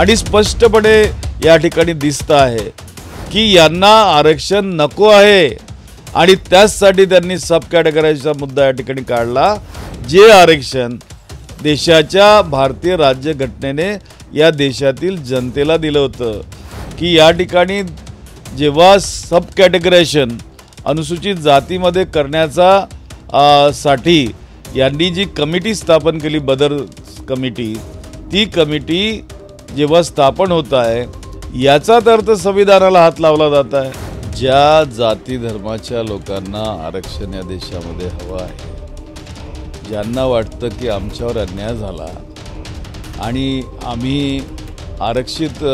आणि स्पष्टपणे या ठिकाणी दिसतं आहे की यांना आरक्षण नको आहे आणि त्याचसाठी त्यांनी सब कॅटेगरीचा मुद्दा या ठिकाणी काढला जे आरक्षण देशाच्या भारतीय राज्यघटनेने या देशातील जनतेला दिलं होतं की या ठिकाणी जेव्हा सब कॅटेगरायशन अनुसूचित जातीमध्ये करण्याचा साठी यांनी जी कमिटी स्थापन केली बदर कमिटी ती कमिटी जेव्हा स्थापन होत आहे याचाच अर्थ संविधानाला हात लावला जात आहे ज्या जाती धर्माच्या लोकांना आरक्षण या देशामध्ये हवं आहे ज्यांना वाटतं की आमच्यावर अन्याय झाला आणि आम्ही आरक्षित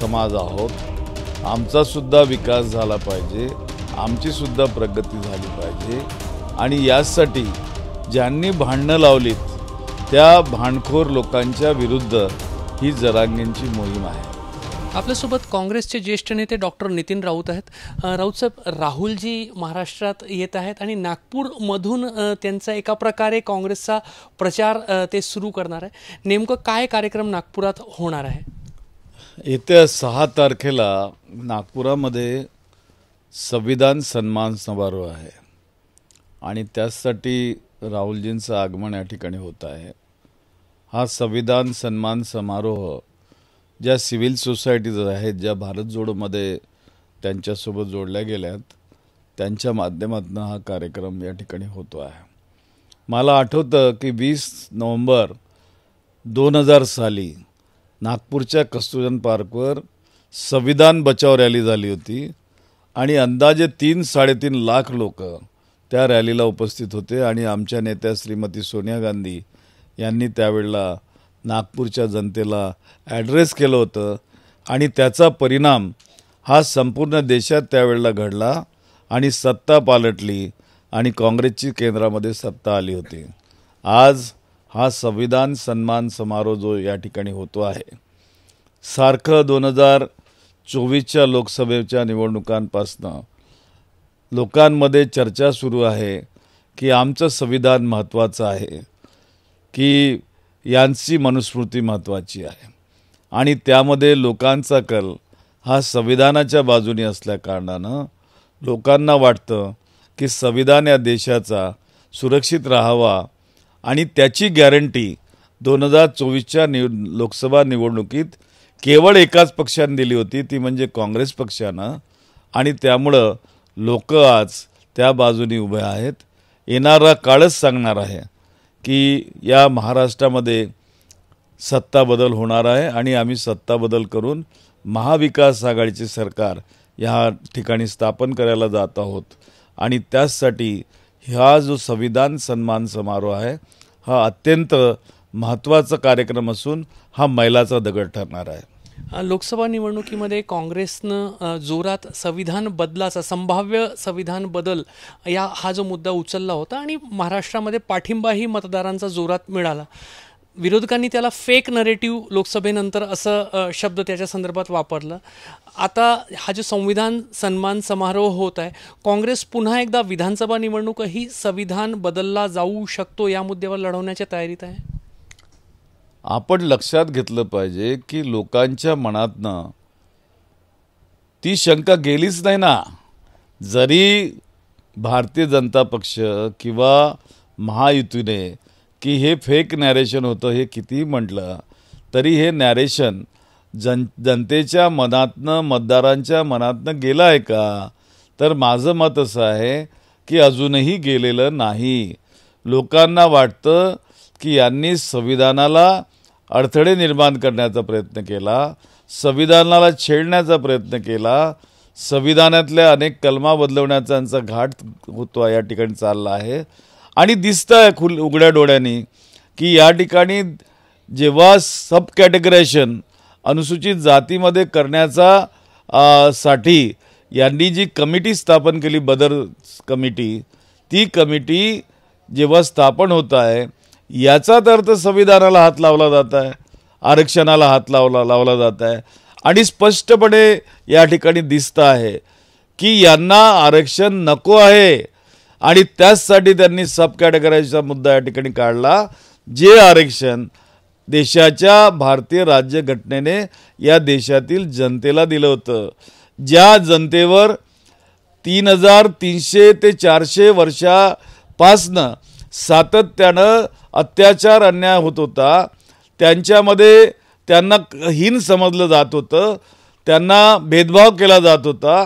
समाज आहोत आमचासुद्धा विकास झाला पाहिजे आमचीसुद्धा प्रगती झाली पाहिजे आणि यासाठी ज्यांनी भांडणं लावलीत त्या भांडखोर लोकांच्या विरुद्ध ही जरांगेंची मोहीम आहे आपल्यासोबत काँग्रेसचे ज्येष्ठ नेते डॉक्टर नितीन राऊत आहेत राऊत साहेब राहुलजी महाराष्ट्रात येत आहेत आणि नागपूरमधून त्यांचा एका प्रकारे काँग्रेसचा प्रचार ते सुरू करणार आहे नेमकं काय कार्यक्रम नागपुरात होणार आहे येत्या सहा तारखेला नागपुरामध्ये संविधान सन्मान समारोह आहे आणि त्यासाठी राहुलजींचं आगमन या ठिकाणी होत आहे हा संविधान सन्मान समारोह ज्या सिव्हिल सोसायटीज आहेत ज्या भारत जोडोमध्ये त्यांच्यासोबत जोडल्या गेल्यात त्यांच्या माध्यमातून हा कार्यक्रम या ठिकाणी होतो आहे मला आठवतं की वीस नोव्हेंबर दोन हजार साली नागपूरच्या कस्तुजन पार्कवर संविधान बचाव रॅली झाली होती आणि अंदाजे तीन साडेतीन लाख लोक त्या रॅलीला उपस्थित होते आणि आमच्या नेत्या श्रीमती सोनिया गांधी यांनी त्यावेळेला नागपूरच्या जनतेला ॲड्रेस केलं होतं आणि त्याचा परिणाम हा संपूर्ण देशात त्यावेळेला घडला आणि सत्ता पालटली आणि काँग्रेसची केंद्रामध्ये सत्ता आली होती आज हा संविधान सन्मान समारोह जो या ठिकाणी होतो आहे सारखं दोन हजार चोवीसच्या लोकसभेच्या निवडणुकांपासनं लोकांमध्ये चर्चा सुरू आहे की आमचं संविधान महत्त्वाचं आहे की यांची मनुस्मृती महत्त्वाची आहे आणि त्यामध्ये लोकांचा कल हा संविधानाच्या बाजूने असल्याकारणानं लोकांना वाटतं की संविधान या देशाचा सुरक्षित राहावा आणि त्याची गॅरंटी दोन हजार चोवीसच्या निव लोकसभा निवडणुकीत केवळ एकाच पक्षाने दिली होती ती म्हणजे काँग्रेस पक्षानं आणि त्यामुळं लोक आज त्या बाजूने उभे आहेत येणारा काळच सांगणार आहे की या महाराष्ट्रामध्ये सत्ता बदल होणार आहे आणि आम्ही सत्ता बदल करून महाविकास आघाडीचे सरकार ह्या ठिकाणी स्थापन करायला जात आहोत आणि त्याचसाठी ह्या जो संविधान सन्मान समारोह आहे हा अत्यंत महत्त्वाचा कार्यक्रम असून हा मैलाचा दगड ठरणार आहे लोकसभा निवडणुकीमध्ये काँग्रेसनं जोरात संविधान बदलाचा संभाव्य संविधान बदल या हा जो मुद्दा उचलला होता आणि महाराष्ट्रामध्ये पाठिंबाही मतदारांचा जोरात मिळाला विरोधकांनी त्याला फेक नरेटिव्ह लोकसभेनंतर असं शब्द त्याच्या संदर्भात वापरला आता हा जो संविधान सन्मान समारोह होत आहे काँग्रेस पुन्हा एकदा विधानसभा निवडणूकही संविधान बदलला जाऊ शकतो या मुद्द्यावर लढवण्याच्या तयारीत आहे आपण लक्षात घेतलं पाहिजे की लोकांच्या मनातनं ती शंका गेलीच नाही ना जरी भारतीय जनता पक्ष किंवा महायुतीने की हे फेक नॅरेशन होतं हे कितीही म्हटलं तरी हे नॅरेशन जन जनतेच्या मनातनं मतदारांच्या मनातनं गेलं आहे का तर माझं मत असं आहे की अजूनही गेलेलं नाही लोकांना वाटतं की यांनी संविधानाला अडथळे निर्माण करण्याचा प्रयत्न केला संविधानाला छेडण्याचा प्रयत्न केला संविधानातल्या अनेक कलमा बदलवण्याचा यांचा घाट होतो या ठिकाणी चालला आहे आणि दिसतं आहे खुल उघड्या डोळ्यांनी की या ठिकाणी जेव्हा सब कॅटेगरायझेशन अनुसूचित जातीमध्ये करण्याचा साठी यांनी जी कमिटी स्थापन केली बदर कमिटी ती कमिटी जेव्हा स्थापन होत आहे याचाच अर्थ संविधानाला हात लावला जात आहे आरक्षणाला हात लावला लावला जात आहे आणि स्पष्टपणे या ठिकाणी दिसतं आहे की यांना आरक्षण नको आहे आणि त्याचसाठी त्यांनी सब कॅटेगरीचा मुद्दा या ठिकाणी काढला जे आरक्षण देशाच्या भारतीय राज्यघटनेने या देशातील जनतेला दिलं होतं ज्या जनतेवर तीन हजार तीनशे ते चारशे वर्षापासनं सातत्यानं अत्याचार अन्याय होत होता त्यांच्यामध्ये त्यांना हीन समजलं जात होतं त्यांना भेदभाव केला जात होता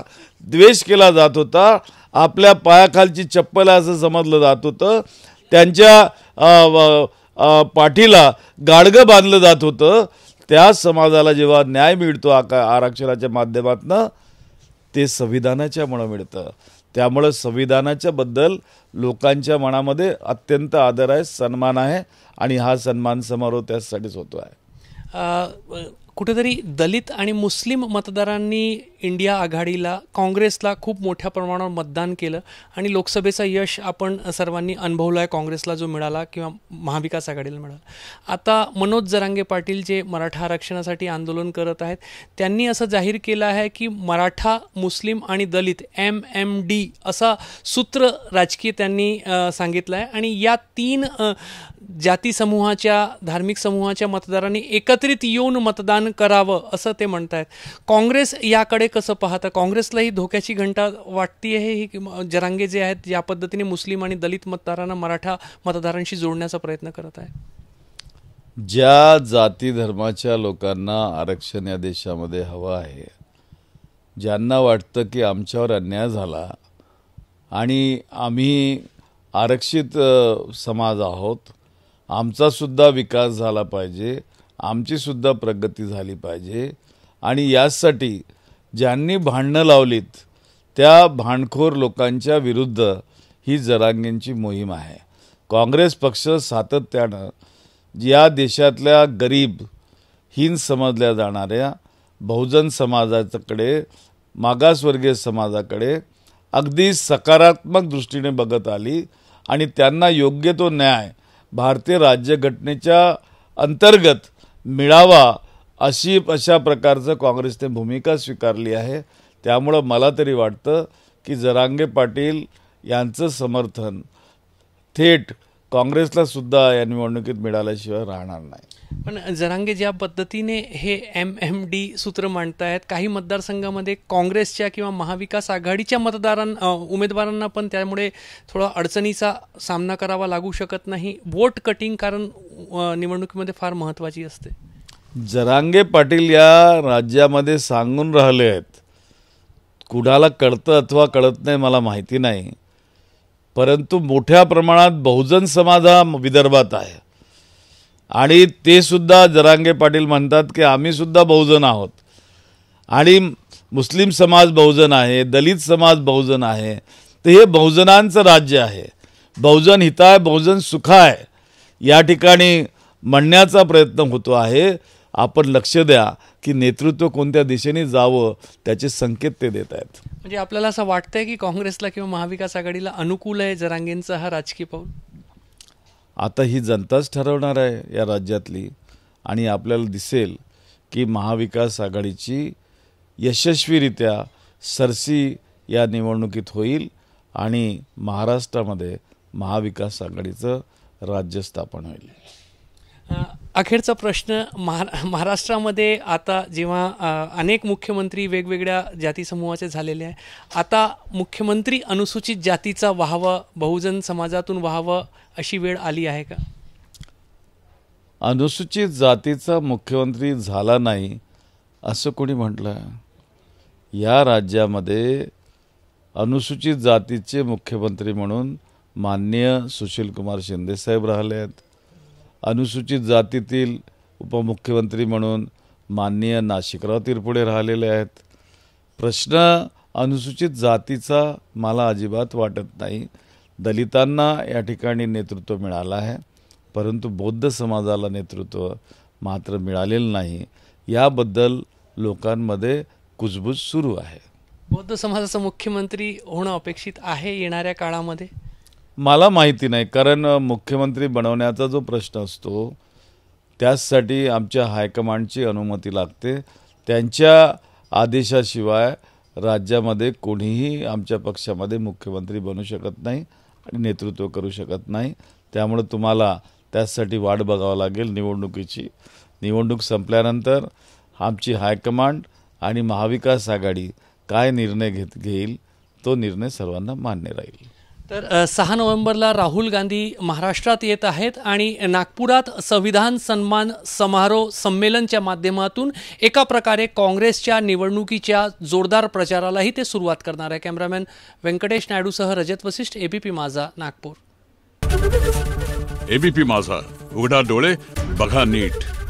द्वेष केला जात होता आपल्या पायाखालची चप्पल आहे असं समजलं जात होतं त्यांच्या पाठीला गाडगं बांधलं जात होतं त्या समाजाला जेव्हा न्याय मिळतो आका आरक्षणाच्या माध्यमातून ते मुळं मिळतं त्यामुळं संविधानाच्याबद्दल लोकांच्या मनामध्ये अत्यंत आदर आहे सन्मान आहे आणि हा सन्मान समारोह त्याचसाठीच होतो आहे कुठेतरी दलित आणि मुस्लिम मतदारांनी इंडिया आघाडीला काँग्रेसला खूप मोठ्या प्रमाणावर मतदान केलं आणि लोकसभेचा यश आपण सर्वांनी अनुभवलं आहे काँग्रेसला जो मिळाला किंवा महाविकास आघाडीला मिळाला आता मनोज जरांगे पाटील जे मराठा आरक्षणासाठी आंदोलन करत आहेत त्यांनी असं जाहीर केलं आहे की मराठा मुस्लिम आणि दलित एम एम डी असा सूत्र राजकीय त्यांनी सांगितलं आहे आणि या तीन जाती समूहाच्या धार्मिक समूहाच्या मतदारांनी एकत्रित येऊन मतदान करावं असं ते म्हणत आहेत काँग्रेस याकडे कसं पाहतं काँग्रेसलाही धोक्याची घंटा वाटती आहे ही जरांगे जे आहेत ज्या पद्धतीने मुस्लिम आणि दलित मतदारांना मराठा मतदारांशी जोडण्याचा प्रयत्न करत आहे ज्या जाती धर्माच्या लोकांना आरक्षण या देशामध्ये हवं आहे ज्यांना वाटतं की आमच्यावर अन्याय झाला आणि आम्ही आरक्षित समाज आहोत आमचासुद्धा विकास झाला पाहिजे आमचीसुद्धा प्रगती झाली पाहिजे आणि यासाठी ज्यांनी भांडणं लावलीत त्या भांडखोर लोकांच्या विरुद्ध ही जरांगेंची मोहीम आहे काँग्रेस पक्ष सातत्यानं या देशातल्या गरीब हीन समजल्या जाणाऱ्या बहुजन समाजाकडे मागासवर्गीय समाजाकडे अगदी सकारात्मक दृष्टीने बघत आली आणि त्यांना योग्य तो न्याय भारतीय राज्यघटनेच्या अंतर्गत मिळावा अशी अशा प्रकारचं काँग्रेसने भूमिका स्वीकारली आहे त्यामुळं मला तरी वाटतं की जरांगे पाटील यांचं समर्थन थेट काँग्रेसलासुद्धा या निवडणुकीत मिळाल्याशिवाय राहणार नाही पण जरांगे ज्या पद्धतीने हे एम एम डी सूत्र मांडतायत काही मतदारसंघामध्ये काँग्रेसच्या किंवा महाविकास आघाडीच्या मतदारां उमेदवारांना पण त्यामुळे थोडा अडचणीचा सामना करावा लागू शकत नाही वोट कटिंग कारण निवडणुकीमध्ये फार महत्त्वाची असते जरांगे पाटील या राज्यामध्ये सांगून राहिले आहेत कुणाला कळतं अथवा कळत नाही मला माहिती नाही परंतु मोठ्या प्रमाणात बहुजन समाज हा विदर्भात आहे आणि ते सुद्धा जरांगे पाटील म्हणतात की आम्ही सुद्धा बहुजन आहोत आणि मुस्लिम समाज बहुजन आहे दलित समाज बहुजन आहे तर हे बहुजनांचं राज्य आहे बहुजन हिताय बहुजन सुखाय या ठिकाणी म्हणण्याचा प्रयत्न होतो आहे आपण लक्ष द्या की नेतृत्व कोणत्या दिशेने जावं त्याचे संकेत ते देत आहेत म्हणजे आपल्याला असं वाटतंय की काँग्रेसला किंवा महाविकास आघाडीला अनुकूल आहे जरांगेंचा हा राजकीय पाऊल आता ही जनताच ठरवणार आहे या राज्यातली आणि आपल्याला दिसेल की महाविकास आघाडीची यशस्वीरित्या सरसी या निवडणुकीत होईल आणि महाराष्ट्रामध्ये महाविकास आघाडीचं राज्य स्थापन होईल अखेरचा प्रश्न महा महाराष्ट्रामध्ये आता जेव्हा अनेक मुख्यमंत्री वेगवेगळ्या जातीसमूहाचे झालेले आहे आता मुख्यमंत्री अनुसूचित जातीचा व्हावं बहुजन समाजातून व्हावं अशी वेळ आली आहे का अनुसूचित जातीचा मुख्यमंत्री झाला नाही असं कोणी म्हटलं या राज्यामध्ये अनुसूचित जातीचे मुख्यमंत्री म्हणून माननीय सुशीलकुमार शिंदेसाहेब राहिले आहेत अनुसूचित जातीतील उपमुख्यमंत्री म्हणून माननीय नाशिकराव तिरपुडे राहिलेले आहेत प्रश्न अनुसूचित जातीचा मला अजिबात वाटत नाही दलितांना या ठिकाणी नेतृत्व मिळालं आहे परंतु बौद्ध समाजाला नेतृत्व मात्र मिळालेलं नाही याबद्दल लोकांमध्ये कुजबूज सुरू आहे बौद्ध समाजाचा मुख्यमंत्री होणं अपेक्षित आहे येणाऱ्या काळामध्ये मला माहिती नाही कारण मुख्यमंत्री बनवण्याचा जो प्रश्न असतो त्याचसाठी आमच्या हायकमांडची अनुमती लागते त्यांच्या आदेशाशिवाय राज्यामध्ये कोणीही आमच्या पक्षामध्ये मुख्यमंत्री बनू शकत नाही आणि नेतृत्व करू शकत नाही त्यामुळे तुम्हाला त्याचसाठी वाट बघावं लागेल निवडणुकीची निवडणूक संपल्यानंतर आमची हायकमांड आणि महाविकास आघाडी काय निर्णय घेत घेईल तो निर्णय सर्वांना मान्य राहील तर सहा नोव्हेंबरला राहुल गांधी महाराष्ट्रात येत आहेत आणि नागपुरात संविधान सन्मान समारोह संमेलनच्या माध्यमातून एका प्रकारे काँग्रेसच्या निवडणुकीच्या जोरदार प्रचारालाही ते सुरुवात करणार आहे कॅमेरामॅन व्यंकटेश नायडूसह रजत वसिष्ठ एबीपी माझा नागपूर एबीपी माझा उघडा डोळे बघा नीट